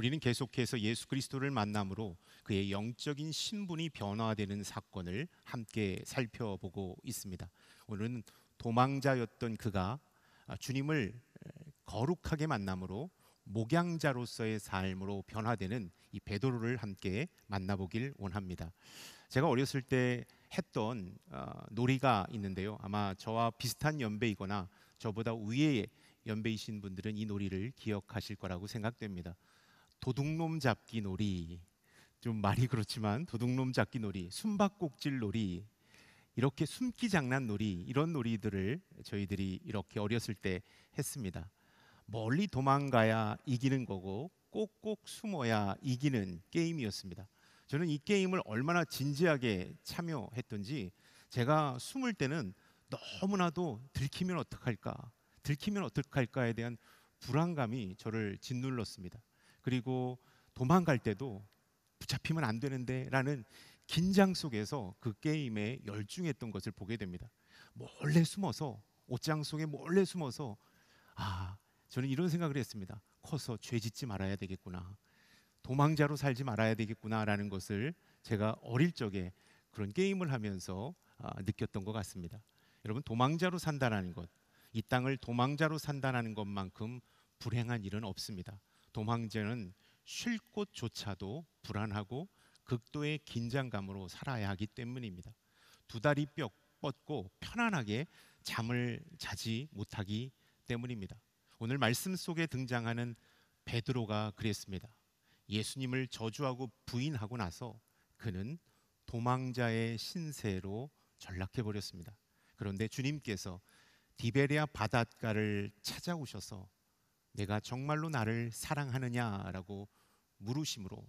우리는 계속해서 예수 그리스도를 만남으로 그의 영적인 신분이 변화되는 사건을 함께 살펴보고 있습니다. 오늘은 도망자였던 그가 아, 주님을 거룩하게 만남으로 목양자로서의 삶으로 변화되는 이 베드로를 함께 만나보길 원합니다. 제가 어렸을 때 했던 어, 놀이가 있는데요. 아마 저와 비슷한 연배이거나 저보다 위에 연배이신 분들은 이 놀이를 기억하실 거라고 생각됩니다. 도둑놈 잡기 놀이 좀 말이 그렇지만 도둑놈 잡기 놀이, 숨바꼭질 놀이 이렇게 숨기 장난 놀이 이런 놀이들을 저희들이 이렇게 어렸을 때 했습니다. 멀리 도망가야 이기는 거고 꼭꼭 숨어야 이기는 게임이었습니다. 저는 이 게임을 얼마나 진지하게 참여했던지 제가 숨을 때는 너무나도 들키면 어떡할까 들키면 어떡할까에 대한 불안감이 저를 짓눌렀습니다. 그리고 도망갈 때도 붙잡히면 안 되는데라는 긴장 속에서 그 게임에 열중했던 것을 보게 됩니다. 몰래 숨어서 옷장 속에 몰래 숨어서 아 저는 이런 생각을 했습니다. 커서 죄짓지 말아야 되겠구나. 도망자로 살지 말아야 되겠구나라는 것을 제가 어릴 적에 그런 게임을 하면서 아, 느꼈던 것 같습니다. 여러분 도망자로 산다는 것, 이 땅을 도망자로 산다는 것만큼 불행한 일은 없습니다. 도망제는쉴 곳조차도 불안하고 극도의 긴장감으로 살아야 하기 때문입니다. 두 다리 뼈 뻗고 편안하게 잠을 자지 못하기 때문입니다. 오늘 말씀 속에 등장하는 베드로가 그랬습니다. 예수님을 저주하고 부인하고 나서 그는 도망자의 신세로 전락해 버렸습니다. 그런데 주님께서 디베리아 바닷가를 찾아오셔서 내가 정말로 나를 사랑하느냐라고 물으심으로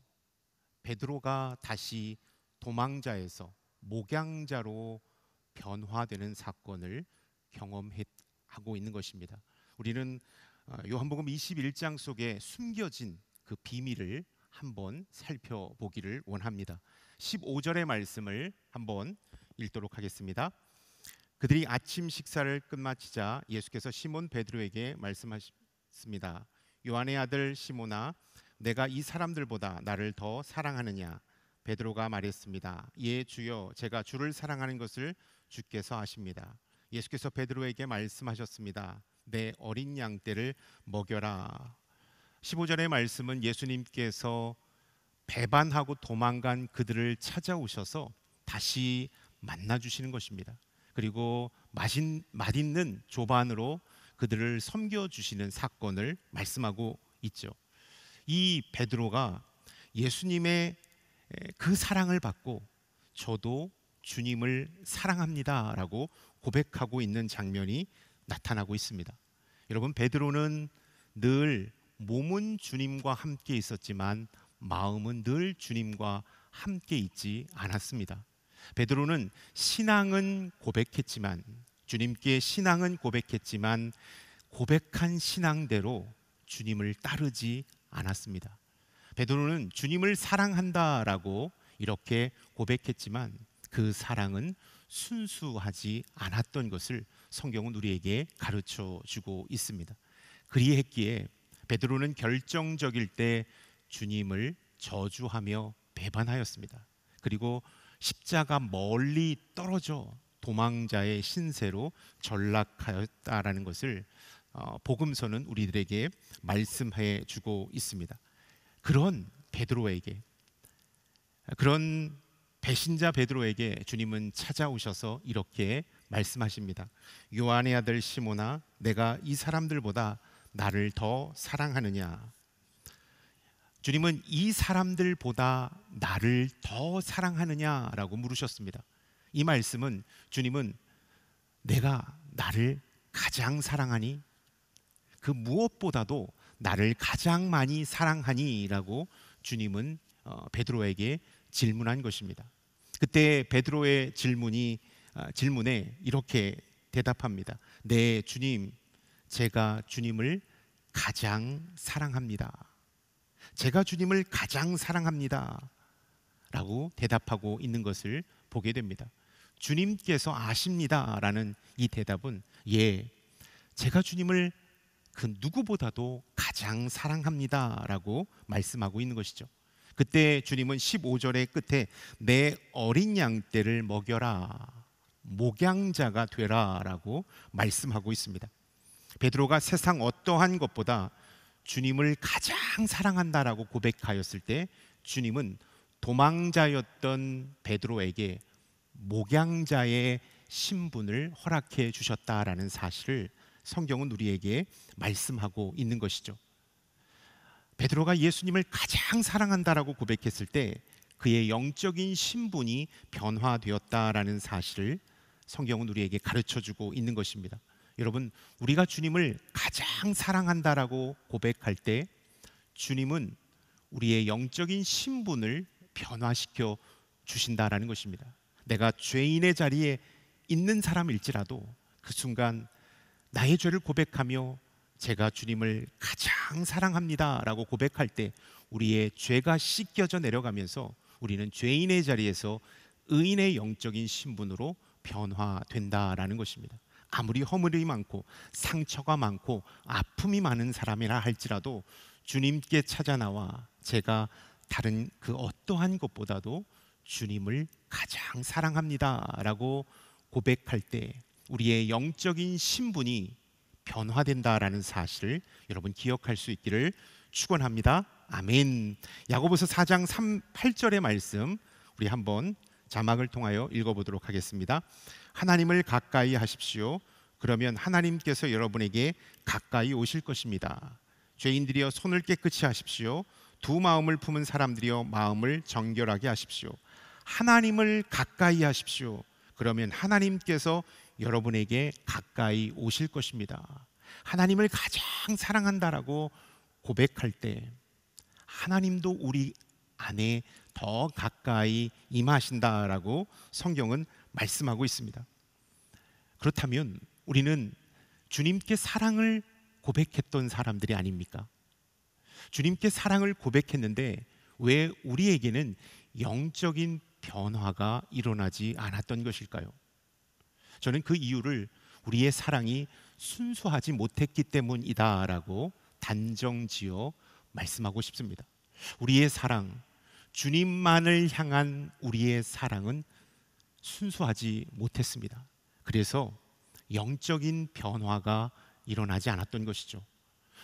베드로가 다시 도망자에서 목양자로 변화되는 사건을 경험하고 있는 것입니다. 우리는 어, 요한복음 21장 속에 숨겨진 그 비밀을 한번 살펴보기를 원합니다. 15절의 말씀을 한번 읽도록 하겠습니다. 그들이 아침 식사를 끝마치자 예수께서 시몬 베드로에게 말씀하시 말했습니다. 요한의 아들 시모나 내가 이 사람들보다 나를 더 사랑하느냐 베드로가 말했습니다. 예 주여 제가 주를 사랑하는 것을 주께서 아십니다. 예수께서 베드로에게 말씀하셨습니다. 내 어린 양 떼를 먹여라. 15절의 말씀은 예수님께서 배반하고 도망간 그들을 찾아오셔서 다시 만나 주시는 것입니다. 그리고 맛있는 조반으로 그들을 섬겨 주시는 사건을 말씀하고 있죠. 이 베드로가 예수님의 그 사랑을 받고 저도 주님을 사랑합니다라고 고백하고 있는 장면이 나타나고 있습니다. 여러분 베드로는 늘 몸은 주님과 함께 있었지만 마음은 늘 주님과 함께 있지 않았습니다. 베드로는 신앙은 고백했지만 주님께 신앙은 고백했지만 고백한 신앙대로 주님을 따르지 않았습니다. 베드로는 주님을 사랑한다라고 이렇게 고백했지만 그 사랑은 순수하지 않았던 것을 성경은 우리에게 가르쳐 주고 있습니다. 그리했기에 베드로는 결정적일 때 주님을 저주하며 배반하였습니다. 그리고 십자가 멀리 떨어져 도망자의 신세로 전락하였다라는 것을 어, 복음서는 우리들에게 말씀해 주고 있습니다. 그런 베드로에게 그런 배신자 베드로에게 주님은 찾아오셔서 이렇게 말씀하십니다. 요한의 아들 시모나 내가 이 사람들보다 나를 더 사랑하느냐? 주님은 이 사람들보다 나를 더 사랑하느냐라고 물으셨습니다. 이 말씀은 주님은 내가 나를 가장 사랑하니 그 무엇보다도 나를 가장 많이 사랑하니라고 주님은 어, 베드로에게 질문한 것입니다. 그때 베드로의 질문이 어, 질문에 이렇게 대답합니다. 네, 주님, 제가 주님을 가장 사랑합니다. 제가 주님을 가장 사랑합니다. 라고 대답하고 있는 것을 보게 됩니다. 주님께서 아십니다라는 이 대답은 예, 제가 주님을 그 누구보다도 가장 사랑합니다라고 말씀하고 있는 것이죠. 그때 주님은 15절의 끝에 내 어린 양 떼를 먹여라. 목양자가 되라라고 말씀하고 있습니다. 베드로가 세상 어떠한 것보다 주님을 가장 사랑한다라고 고백하였을 때 주님은 도망자였던 베드로에게 목양자의 신분을 허락해 주셨다라는 사실을 성경은 우리에게 말씀하고 있는 것이죠. 베드로가 예수님을 가장 사랑한다라고 고백했을 때 그의 영적인 신분이 변화되었다라는 사실을 성경은 우리에게 가르쳐 주고 있는 것입니다. 여러분, 우리가 주님을 가장 사랑한다라고 고백할 때 주님은 우리의 영적인 신분을 변화시켜 주신다라는 것입니다. 내가 죄인의 자리에 있는 사람일지라도 그 순간 나의 죄를 고백하며 제가 주님을 가장 사랑합니다라고 고백할 때 우리의 죄가 씻겨져 내려가면서 우리는 죄인의 자리에서 의인의 영적인 신분으로 변화된다라는 것입니다. 아무리 허물이 많고 상처가 많고 아픔이 많은 사람이라 할지라도 주님께 찾아 나와 제가 다른 그 어떠한 것보다도 주님을 가장 사랑합니다라고 고백할 때 우리의 영적인 신분이 변화된다라는 사실을 여러분 기억할 수 있기를 축원합니다. 아멘. 야고보서 4장 3, 8절의 말씀 우리 한번 자막을 통하여 읽어보도록 하겠습니다. 하나님을 가까이 하십시오. 그러면 하나님께서 여러분에게 가까이 오실 것입니다. 죄인들이여 손을 깨끗이 하십시오. 두 마음을 품은 사람들이여 마음을 정결하게 하십시오. 하나님을 가까이 하십시오. 그러면 하나님께서 여러분에게 가까이 오실 것입니다. 하나님을 가장 사랑한다라고 고백할 때 하나님도 우리 안에 더 가까이 임하신다라고 성경은 말씀하고 있습니다. 그렇다면 우리는 주님께 사랑을 고백했던 사람들이 아닙니까? 주님께 사랑을 고백했는데 왜 우리에게는 영적인 변화가 일어나지 않았던 것일까요? 저는 그 이유를 우리의 사랑이 순수하지 못했기 때문이다라고 단정지어 말씀하고 싶습니다. 우리의 사랑, 주님만을 향한 우리의 사랑은 순수하지 못했습니다. 그래서 영적인 변화가 일어나지 않았던 것이죠.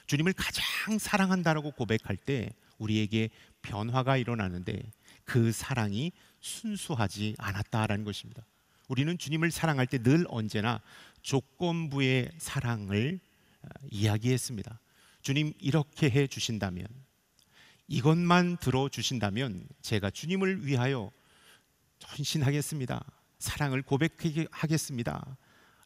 주님을 가장 사랑한다라고 고백할 때 우리에게 변화가 일어나는데 그 사랑이 순수하지 않았다라는 것입니다. 우리는 주님을 사랑할 때 늘 언제나 조건부의 사랑을 어, 이야기했습니다. 주님 이렇게 해 주신다면 이것만 들어 주신다면 제가 주님을 위하여 헌신하겠습니다. 사랑을 고백하겠습니다.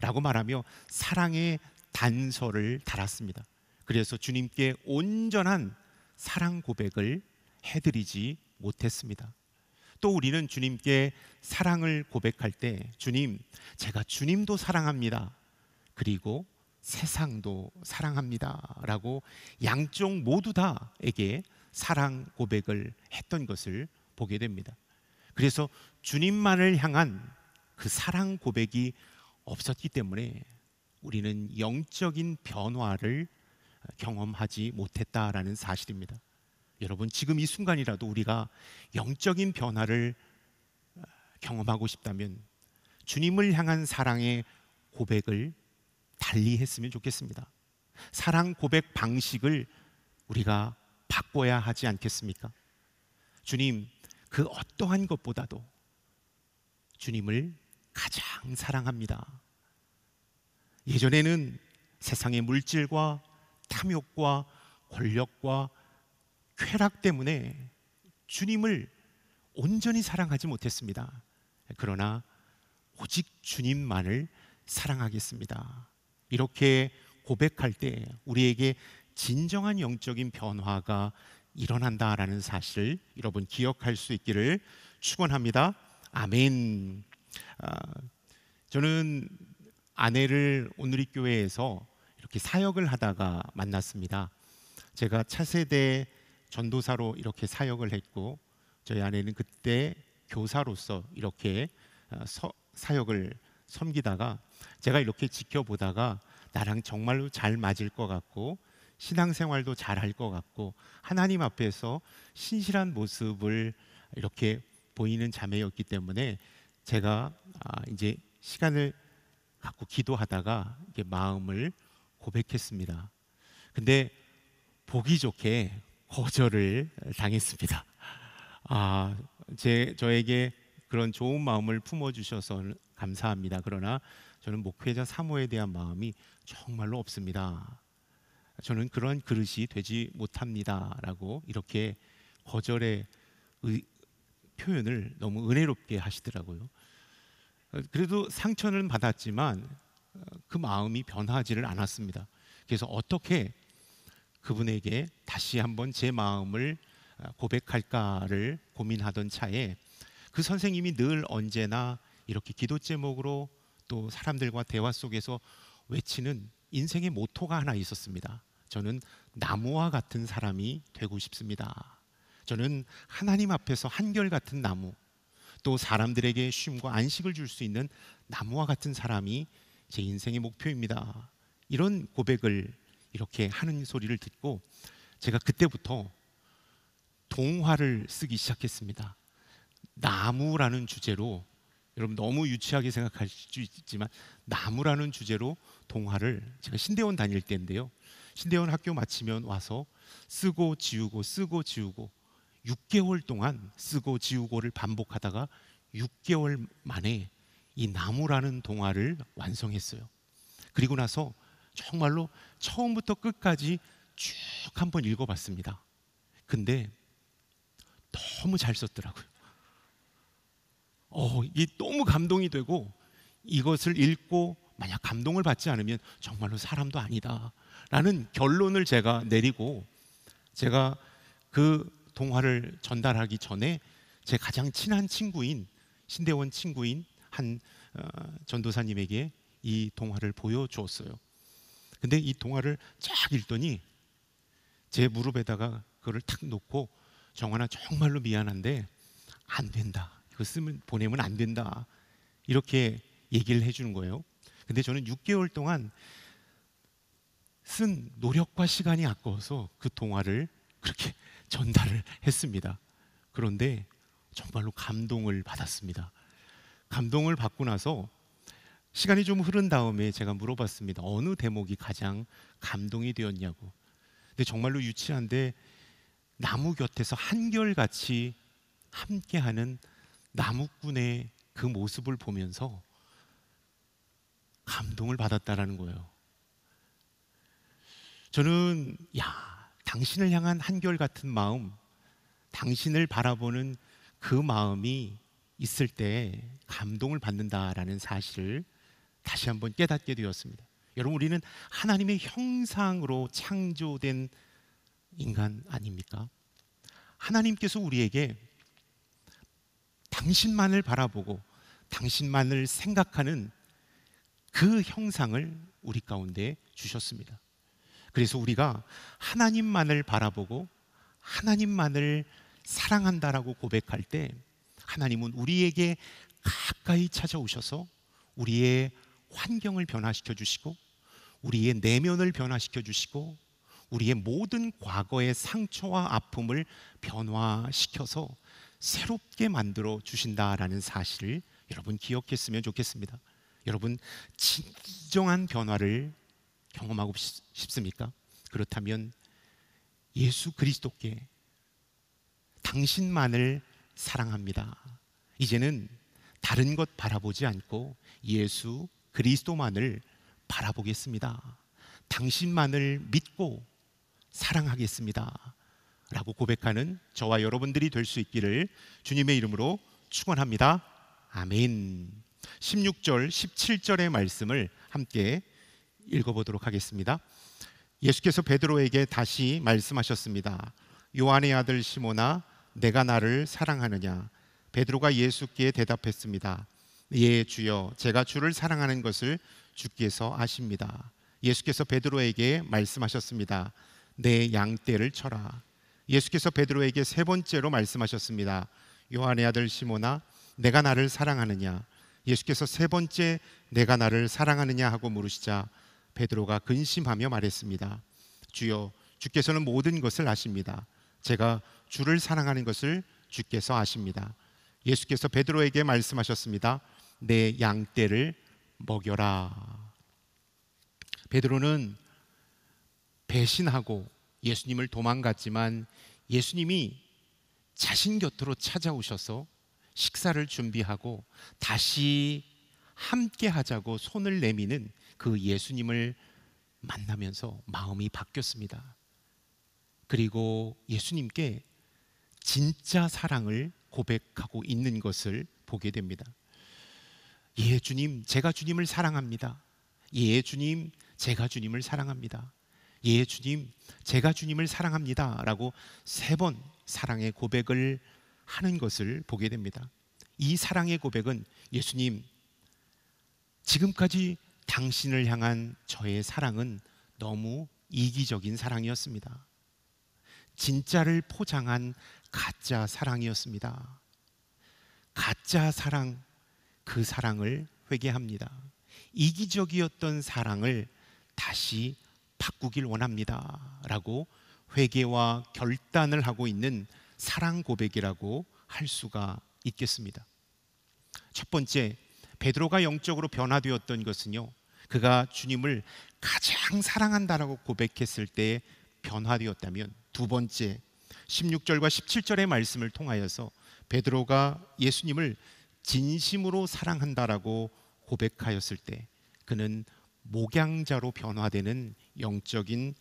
라고 말하며 사랑의 단서를 달았습니다. 그래서 주님께 온전한 사랑 고백을 해드리지 못했습니다. 또 우리는 주님께 사랑을 고백할 때 주님, 제가 주님도 사랑합니다. 그리고 세상도 사랑합니다. 라고 양쪽 모두 다에게 사랑 고백을 했던 것을 보게 됩니다. 그래서 주님만을 향한 그 사랑 고백이 없었기 때문에 우리는 영적인 변화를 경험하지 못했다라는 사실입니다. 여러분 지금 이 순간이라도 우리가 영적인 변화를 어, 경험하고 싶다면 주님을 향한 사랑의 고백을 달리 했으면 좋겠습니다. 사랑 고백 방식을 우리가 바꿔야 하지 않겠습니까? 주님, 그 어떠한 것보다도 주님을 가장 사랑합니다. 예전에는 세상의 물질과 탐욕과 권력과 쾌락 때문에 주님을 온전히 사랑하지 못했습니다. 그러나 오직 주님만을 사랑하겠습니다. 이렇게 고백할 때 우리에게 진정한 영적인 변화가 일어난다라는 사실 여러분 기억할 수 있기를 축원합니다. 아멘. 아, 저는 아내를 오늘이 교회에서 이렇게 사역을 하다가 만났습니다. 제가 차세대 전도사로 이렇게 사역을 했고 저희 아내는 그때 교사로서 이렇게 어, 서, 사역을 섬기다가 제가 이렇게 지켜보다가 나랑 정말로 잘 맞을 것 같고 신앙생활도 잘 할 것 같고 하나님 앞에서 신실한 모습을 이렇게 보이는 자매였기 때문에 제가 아, 이제 시간을 갖고 기도하다가 마음을 고백했습니다. 근데 보기 좋게 거절을 당했습니다. 아, 제 저에게 그런 좋은 마음을 품어 주셔서 감사합니다. 그러나 저는 목회자 사모에 대한 마음이 정말로 없습니다. 저는 그러 그릇이 되지 못합니다라고 이렇게 거절의 의, 표현을 너무 은혜롭게 하시더라고요. 그래도 상처는 받았지만 그 마음이 변하지를 않았습니다. 그래서 어떻게 그분에게 다시 한번 제 마음을 어, 고백할까를 고민하던 차에 그 선생님이 늘 언제나 이렇게 기도 제목으로 또 사람들과 대화 속에서 외치는 인생의 모토가 하나 있었습니다. 저는 나무와 같은 사람이 되고 싶습니다. 저는 하나님 앞에서 한결같은 나무, 또 사람들에게 쉼과 안식을 줄 수 있는 나무와 같은 사람이 제 인생의 목표입니다. 이런 고백을 이렇게 하는 소리를 듣고 제가 그때부터 동화를 쓰기 시작했습니다. 나무라는 주제로 여러분 너무 유치하게 생각할 수 있지만 나무라는 주제로 동화를 제가 신대원 다닐 때인데요. 신대원 학교 마치면 와서 쓰고 지우고 쓰고 지우고 6개월 동안 쓰고 지우고를 반복하다가 6개월 만에 이 나무라는 동화를 완성했어요. 그리고 나서 정말로 처음부터 끝까지 쭉 한번 읽어봤습니다. 근데 너무 잘 썼더라고요. 어, 이 너무 감동이 되고 이것을 읽고 만약 감동을 받지 않으면 정말로 사람도 아니다라는 결론을 제가 내리고 제가 그 동화를 전달하기 전에 제 가장 친한 친구인 신대원 친구인 한 어, 전도사님에게 이 동화를 보여주었어요. 근데 이 동화를 쫙 읽더니 제 무릎에다가 그걸 탁 놓고 정환아 정말로 미안한데 안 된다. 이거 쓰면 보내면 안 된다. 이렇게 얘기를 해주는 거예요. 근데 저는 6개월 동안 쓴 노력과 시간이 아까워서 그 동화를 그렇게 전달을 했습니다. 그런데 정말로 감동을 받았습니다. 감동을 받고 나서 시간이 좀 흐른 다음에 제가 물어봤습니다. 어느 대목이 가장 감동이 되었냐고. 근데 정말로 유치한데 나무 곁에서 한결같이 함께하는 나무꾼의 그 모습을 보면서 감동을 받았다라는 거예요. 저는 야, 당신을 향한 한결같은 마음, 당신을 바라보는 그 마음이 있을 때 감동을 받는다라는 사실을 다시 한번 깨닫게 되었습니다. 여러분 우리는 하나님의 형상으로 창조된 인간 아닙니까? 하나님께서 우리에게 당신만을 바라보고 당신만을 생각하는 그 형상을 우리 가운데 주셨습니다. 그래서 우리가 하나님만을 바라보고 하나님만을 사랑한다라고 고백할 때 하나님은 우리에게 가까이 찾아오셔서 우리의 환경을 변화시켜 주시고 우리의 내면을 변화시켜 주시고 우리의 모든 과거의 상처와 아픔을 변화시켜서 새롭게 만들어 주신다라는 사실을 여러분 기억했으면 좋겠습니다. 여러분 진정한 변화를 경험하고 싶습니까? 그렇다면 예수 그리스도께 당신만을 사랑합니다. 이제는 다른 것 바라보지 않고 예수 그리스도만을 바라보겠습니다. 당신만을 믿고 사랑하겠습니다. 라고 고백하는 저와 여러분들이 될 수 있기를 주님의 이름으로 축원합니다. 아멘. 16절, 17절의 말씀을 함께 읽어보도록 하겠습니다. 예수께서 베드로에게 다시 말씀하셨습니다. 요한의 아들 시모나, 내가 나를 사랑하느냐? 베드로가 예수께 대답했습니다. 예 주여 제가 주를 사랑하는 것을 주께서 아십니다. 예수께서 베드로에게 말씀하셨습니다. 내 양떼를 쳐라. 예수께서 베드로에게 세 번째로 말씀하셨습니다. 요한의 아들 시모나 내가 나를 사랑하느냐? 예수께서 세 번째 내가 나를 사랑하느냐 하고 물으시자 베드로가 근심하며 말했습니다. 주여 주께서는 모든 것을 아십니다. 제가 주를 사랑하는 것을 주께서 아십니다. 예수께서 베드로에게 말씀하셨습니다. 내 양떼를 먹여라. 베드로는 배신하고 예수님을 도망갔지만 예수님이 자신 곁으로 찾아오셔서 식사를 준비하고 다시 함께 하자고 손을 내미는 그 예수님을 만나면서 마음이 바뀌었습니다. 그리고 예수님께 진짜 사랑을 고백하고 있는 것을 보게 됩니다. 예, 주님, 제가 주님을 사랑합니다. 예, 주님, 제가 주님을 사랑합니다. 예, 주님, 제가 주님을 사랑합니다. 라고 세 번 사랑의 고백을 하는 것을 보게 됩니다. 이 사랑의 고백은 예수님, 지금까지 당신을 향한 저의 사랑은 너무 이기적인 사랑이었습니다. 진짜를 포장한 가짜 사랑이었습니다. 가짜 사랑, 그 사랑을 회개합니다. 이기적이었던 사랑을 다시 바꾸길 원합니다. 라고 회개와 결단을 하고 있는 사랑 고백이라고 할 수가 있겠습니다. 첫 번째, 베드로가 영적으로 변화되었던 것은요. 그가 주님을 가장 사랑한다라고 고백했을 때 변화되었다면 두 번째 16절과 17절의 말씀을 통하여서 베드로가 예수님을 진심으로 사랑한다라고 고백하였을 때 그는 목양자로 변화되는 영적인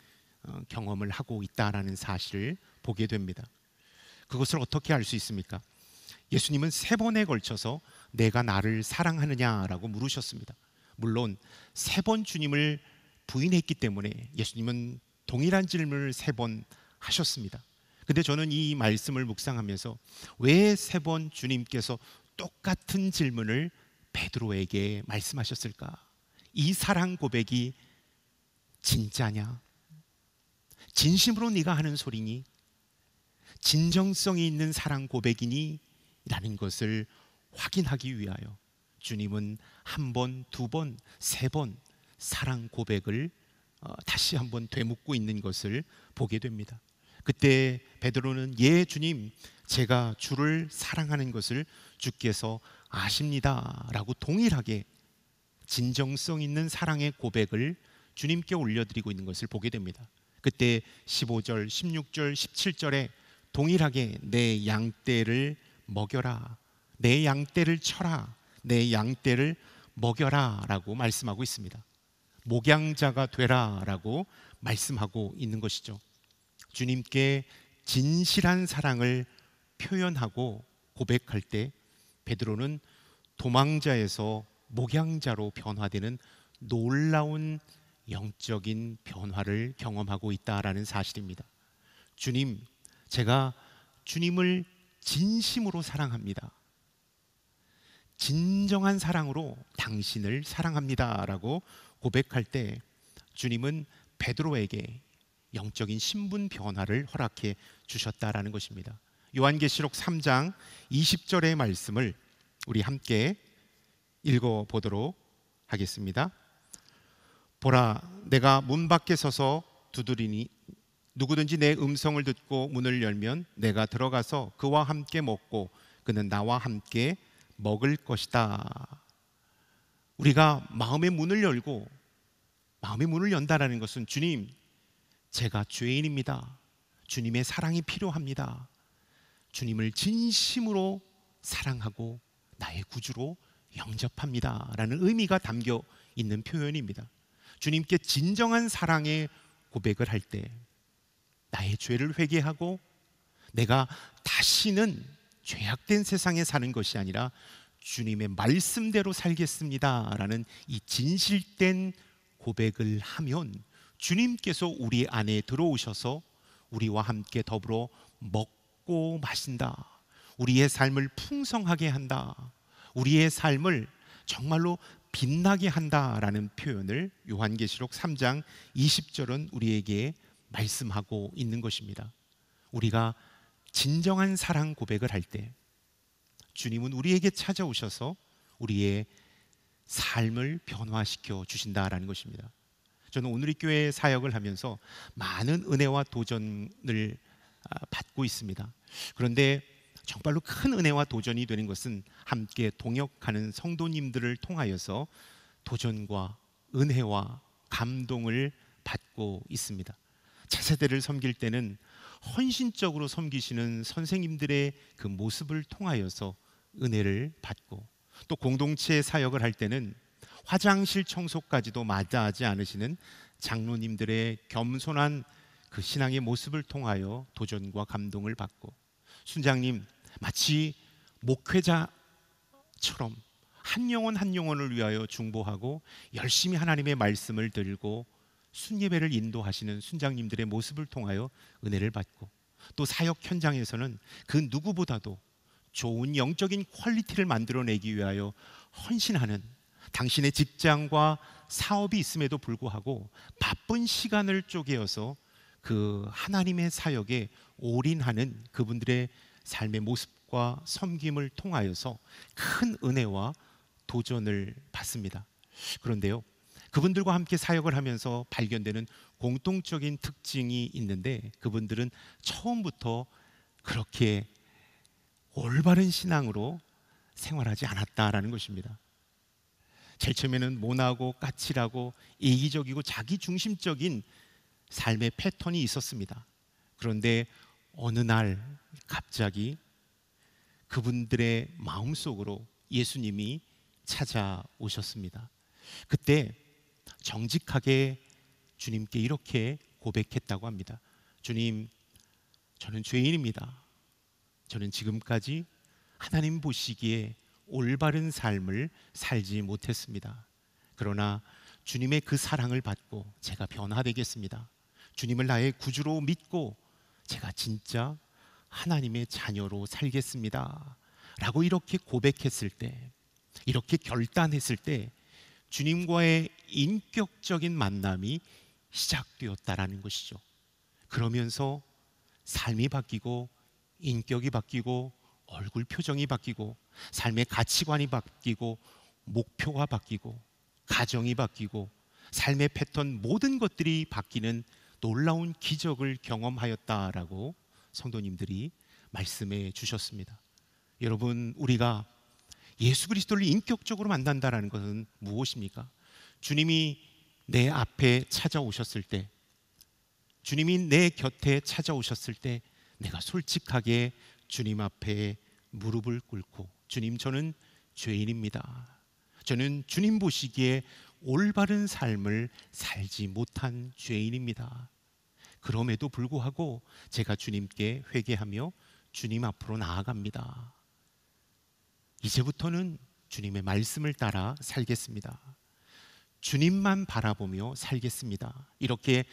어, 경험을 하고 있다라는 사실을 보게 됩니다. 그것을 어떻게 알 수 있습니까? 예수님은 세 번에 걸쳐서 내가 나를 사랑하느냐라고 물으셨습니다. 물론 세 번 주님을 부인했기 때문에 예수님은 동일한 질문을 세 번 하셨습니다. 근데 저는 이 말씀을 묵상하면서 왜 세 번 주님께서 똑같은 질문을 베드로에게 말씀하셨을까? 이 사랑 고백이 진짜냐? 진심으로 네가 하는 소리니? 진정성이 있는 사랑 고백이니? 라는 것을 확인하기 위하여 주님은 한 번, 두 번, 세 번 사랑 고백을 어, 다시 한 번 되묻고 있는 것을 보게 됩니다. 그때 베드로는 예 주님 제가 주를 사랑하는 것을 주께서 아십니다라고 동일하게 진정성 있는 사랑의 고백을 주님께 올려드리고 있는 것을 보게 됩니다. 그때 15절, 16절, 17절에 동일하게 내 양떼를 먹여라. 내 양떼를 쳐라. 내 양떼를 먹여라라고 말씀하고 있습니다. 목양자가 되라라고 말씀하고 있는 것이죠. 주님께 진실한 사랑을 표현하고 고백할 때 베드로는 도망자에서 목양자로 변화되는 놀라운 영적인 변화를 경험하고 있다라는 사실입니다. 주님, 제가 주님을 진심으로 사랑합니다. 진정한 사랑으로 당신을 사랑합니다라고 고백할 때 주님은 베드로에게 영적인 신분 변화를 허락해 주셨다라는 것입니다. 요한계시록 3장 20절의 말씀을 우리 함께 읽어 보도록 하겠습니다. 보라 내가 문 밖에 서서 두드리니 누구든지 내 음성을 듣고 문을 열면 내가 들어가서 그와 함께 먹고 그는 나와 함께 먹을 것이다. 우리가 마음의 문을 열고 마음의 문을 연다라는 것은 주님, 제가 죄인입니다. 주님의 사랑이 필요합니다. 주님을 진심으로 사랑하고 나의 구주로 영접합니다. 라는 의미가 담겨 있는 표현입니다. 주님께 진정한 사랑의 고백을 할 때 나의 죄를 회개하고 내가 다시는 죄악된 세상에 사는 것이 아니라 주님의 말씀대로 살겠습니다. 라는 이 진실된 고백을 하면 주님께서 우리 안에 들어오셔서 우리와 함께 더불어 먹 먹고 마신다. 우리의 삶을 풍성하게 한다. 우리의 삶을 정말로 빛나게 한다라는 표현을 요한계시록 3장 20절은 우리에게 말씀하고 있는 것입니다. 우리가 진정한 사랑 고백을 할 때 주님은 우리에게 찾아오셔서 우리의 삶을 변화시켜 주신다라는 것입니다. 저는 오늘이 교회 사역을 하면서 많은 은혜와 도전을 아, 받고 있습니다. 그런데 정말로 큰 은혜와 도전이 되는 것은 함께 동역하는 성도님들을 통하여서 도전과 은혜와 감동을 받고 있습니다. 차세대를 섬길 때는 헌신적으로 섬기시는 선생님들의 그 모습을 통하여서 은혜를 받고 또 공동체 사역을 할 때는 화장실 청소까지도 마다하지 않으시는 장로님들의 겸손한 그 신앙의 모습을 통하여 도전과 감동을 받고 순장님 마치 목회자처럼 한 영혼 한 영혼을 위하여 중보하고 열심히 하나님의 말씀을 들고 순예배를 인도하시는 순장님들의 모습을 통하여 은혜를 받고 또 사역 현장에서는 그 누구보다도 좋은 영적인 퀄리티를 만들어내기 위하여 헌신하는 당신의 직장과 사업이 있음에도 불구하고 바쁜 시간을 쪼개어서 그 하나님의 사역에 올인하는 그분들의 삶의 모습과 섬김을 통하여서 큰 은혜와 도전을 받습니다. 그런데요. 그분들과 함께 사역을 하면서 발견되는 공통적인 특징이 있는데 그분들은 처음부터 그렇게 올바른 신앙으로 생활하지 않았다라는 것입니다. 제일 처음에는 모나고 까칠하고 이기적이고 자기 중심적인 삶의 패턴이 있었습니다. 그런데 어느 날 갑자기 그분들의 마음속으로 예수님이 찾아오셨습니다. 그때 정직하게 주님께 이렇게 고백했다고 합니다. 주님, 저는 죄인입니다. 저는 지금까지 하나님 보시기에 올바른 삶을 살지 못했습니다. 그러나 주님의 그 사랑을 받고 제가 변화되겠습니다. 주님을 나의 구주로 믿고 제가 진짜 하나님의 자녀로 살겠습니다. 라고 이렇게 고백했을 때, 이렇게 결단했을 때 주님과의 인격적인 만남이 시작되었다라는 것이죠. 그러면서 삶이 바뀌고 인격이 바뀌고 얼굴 표정이 바뀌고 삶의 가치관이 바뀌고 목표가 바뀌고 가정이 바뀌고 삶의 패턴 모든 것들이 바뀌는 놀라운 기적을 경험하였다라고 성도님들이 말씀해 주셨습니다. 여러분, 우리가 예수 그리스도를 인격적으로 만난다라는 것은 무엇입니까? 주님이 내 앞에 찾아오셨을 때, 주님이 내 곁에 찾아오셨을 때, 내가 솔직하게 주님 앞에 무릎을 꿇고, 주님, 저는 죄인입니다. 저는 주님 보시기에 올바른 삶을 살지 못한 죄인입니다. 그럼에도 불구하고 제가 주님께 회개하며 주님 앞으로 나아갑니다. 이제부터는 주님의 말씀을 따라 살겠습니다. 주님만 바라보며 살겠습니다. 이렇게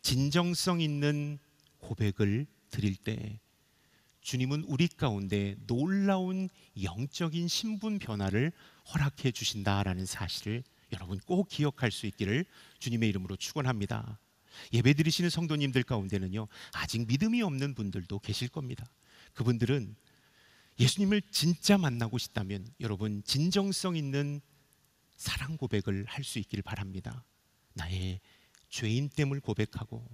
진정성 있는 고백을 드릴 때 주님은 우리 가운데 놀라운 영적인 신분 변화를 허락해 주신다라는 사실을 여러분 꼭 기억할 수 있기를 주님의 이름으로 축원합니다. 예배 드리시는 성도님들 가운데는요. 아직 믿음이 없는 분들도 계실 겁니다. 그분들은 예수님을 진짜 만나고 싶다면 여러분 진정성 있는 사랑 고백을 할 수 있길 바랍니다. 나의 죄인됨을 고백하고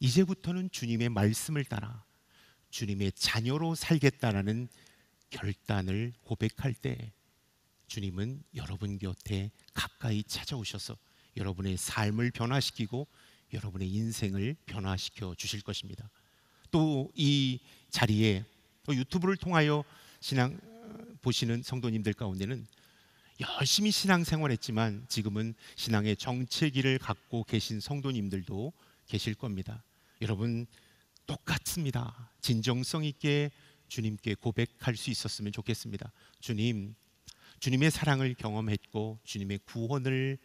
이제부터는 주님의 말씀을 따라 주님의 자녀로 살겠다라는 결단을 고백할 때 주님은 여러분 곁에 가까이 찾아오셔서 여러분의 삶을 변화시키고 여러분의 인생을 변화시켜 주실 것입니다. 또 이 자리에 또 유튜브를 통하여 신앙 보시는 성도님들 가운데는 열심히 신앙생활했지만 지금은 신앙의 정체기를 갖고 계신 성도님들도 계실 겁니다. 여러분 똑같습니다. 진정성 있게 주님께 고백할 수 있었으면 좋겠습니다. 주님, 주님의 사랑을 경험했고 주님의 구원을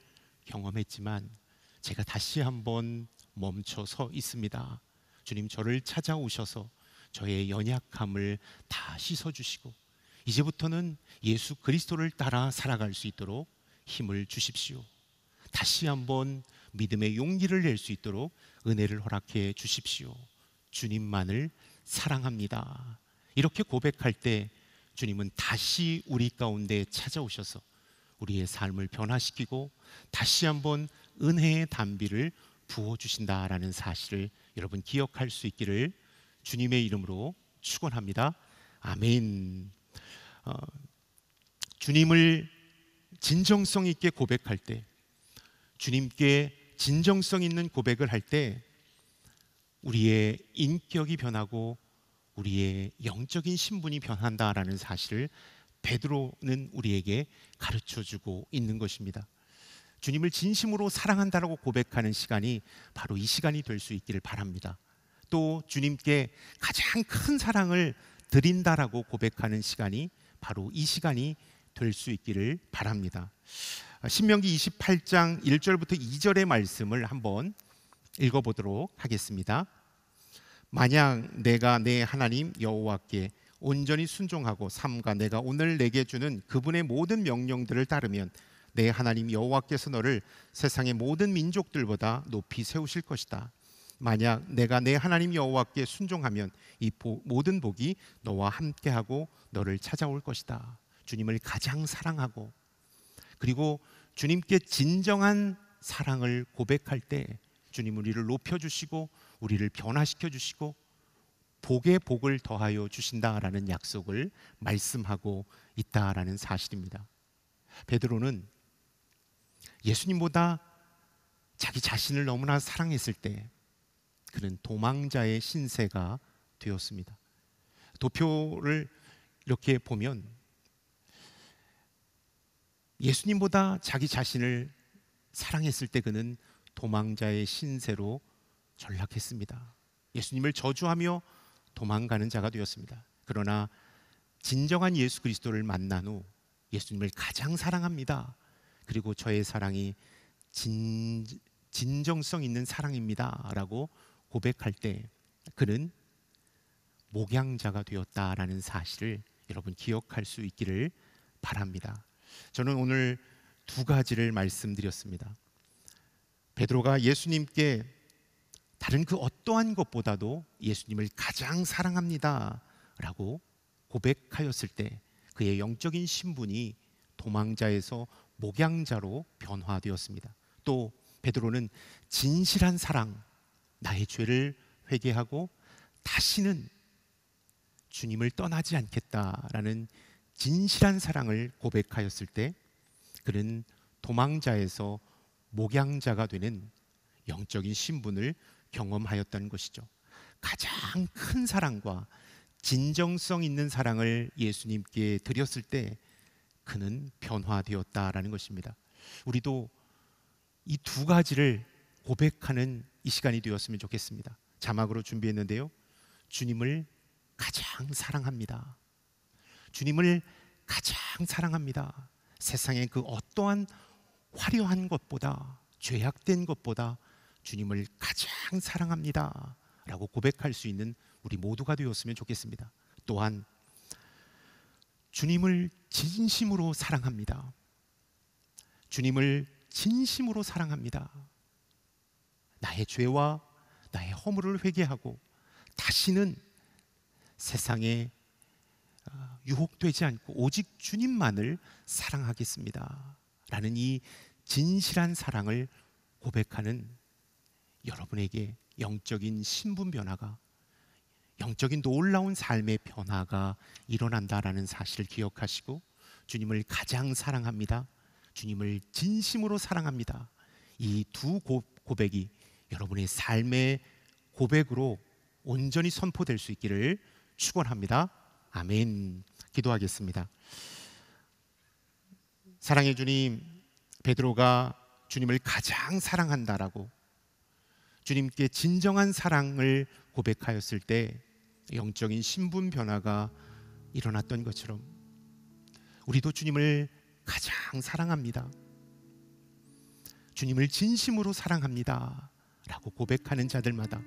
경험했지만 제가 다시 한번 멈춰서 있습니다. 주님 저를 찾아오셔서 저의 연약함을 다 씻어 주시고 이제부터는 예수 그리스도를 따라 살아갈 수 있도록 힘을 주십시오. 다시 한번 믿음의 용기를 낼 수 있도록 은혜를 허락해 주십시오. 주님만을 사랑합니다. 이렇게 고백할 때 주님은 다시 우리 가운데 찾아오셔서 우리의 삶을 변화시키고 다시 한번 은혜의 담비를 부어주신다라는 사실을 여러분 기억할 수 있기를 주님의 이름으로 축원합니다. 아멘. 어, 주님을 진정성 있게 고백할 때, 주님께 진정성 있는 고백을 할 때, 우리의 인격이 변하고 우리의 영적인 신분이 변한다라는 사실을 베드로는 우리에게 가르쳐 주고 있는 것입니다. 주님을 진심으로 사랑한다라고 고백하는 시간이 바로 이 시간이 될 수 있기를 바랍니다. 또 주님께 가장 큰 사랑을 드린다라고 고백하는 시간이 바로 이 시간이 될 수 있기를 바랍니다. 신명기 28장 1절부터 2절의 말씀을 한번 읽어보도록 하겠습니다. 만약 내가 내 하나님 여호와께 온전히 순종하고 삼가 내가 오늘 내게 주는 그분의 모든 명령들을 따르면 내 하나님 여호와께서 너를 세상의 모든 민족들보다 높이 세우실 것이다. 만약 내가 내 하나님 여호와께 순종하면 이 모든 복이 너와 함께하고 너를 찾아올 것이다. 주님을 가장 사랑하고 그리고 주님께 진정한 사랑을 고백할 때 주님 우리를 높여 주시고 우리를 변화시켜 주시고 복의 복을 더하여 주신다라는 약속을 말씀하고 있다라는 사실입니다. 베드로는 예수님보다 자기 자신을 너무나 사랑했을 때 그는 도망자의 신세가 되었습니다. 도표를 이렇게 보면 예수님보다 자기 자신을 사랑했을 때 그는 도망자의 신세로 전락했습니다. 예수님을 저주하며 도망가는 자가 되었습니다. 그러나 진정한 예수 그리스도를 만난 후 예수님을 가장 사랑합니다. 그리고 저의 사랑이 진, 진정성 있는 사랑입니다라고 고백할 때 그는 목양자가 되었다라는 사실을 여러분 기억할 수 있기를 바랍니다. 저는 오늘 두 가지를 말씀드렸습니다. 베드로가 예수님께 다른 그 어떠한 것보다도 예수님을 가장 사랑합니다라고 고백하였을 때 그의 영적인 신분이 도망자에서 목양자로 변화되었습니다. 또 베드로는 진실한 사랑, 나의 죄를 회개하고 다시는 주님을 떠나지 않겠다라는 진실한 사랑을 고백하였을 때 그는 도망자에서 목양자가 되는 영적인 신분을 경험하였다는 것이죠. 가장 큰 사랑과 진정성 있는 사랑을 예수님께 드렸을 때 그는 변화되었다라는 것입니다. 우리도 이 두 가지를 고백하는 이 시간이 되었으면 좋겠습니다. 자막으로 준비했는데요. 주님을 가장 사랑합니다. 주님을 가장 사랑합니다. 세상의 그 어떠한 화려한 것보다 죄악된 것보다 주님을 가장 사랑합니다. 라고 고백할 수 있는 우리 모두가 되었으면 좋겠습니다. 또한 주님을 진심으로 사랑합니다. 주님을 진심으로 사랑합니다. 나의 죄와 나의 허물을 회개하고 다시는 세상에 어, 유혹되지 않고 오직 주님만을 사랑하겠습니다. 나는 이 진실한 사랑을 고백하는 여러분에게 영적인 신분 변화가 영적인 놀라운 삶의 변화가 일어난다라는 사실을 기억하시고 주님을 가장 사랑합니다. 주님을 진심으로 사랑합니다. 이 두 고백이 여러분의 삶의 고백으로 온전히 선포될 수 있기를 축원합니다. 아멘. 기도하겠습니다. 사랑의 주님, 베드로가 주님을 가장 사랑한다라고 주님께 진정한 사랑을 고백하였을 때 영적인 신분 변화가 일어났던 것처럼 우리도 주님을 가장 사랑합니다. 주님을 진심으로 사랑합니다. 라고 고백하는 자들마다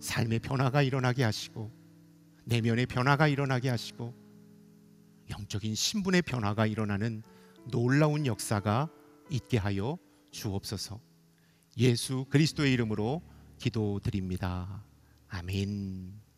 삶의 변화가 일어나게 하시고 내면의 변화가 일어나게 하시고 영적인 신분의 변화가 일어나는 놀라운 역사가 있게 하여 주옵소서. 예수 그리스도의 이름으로 기도드립니다. 아멘.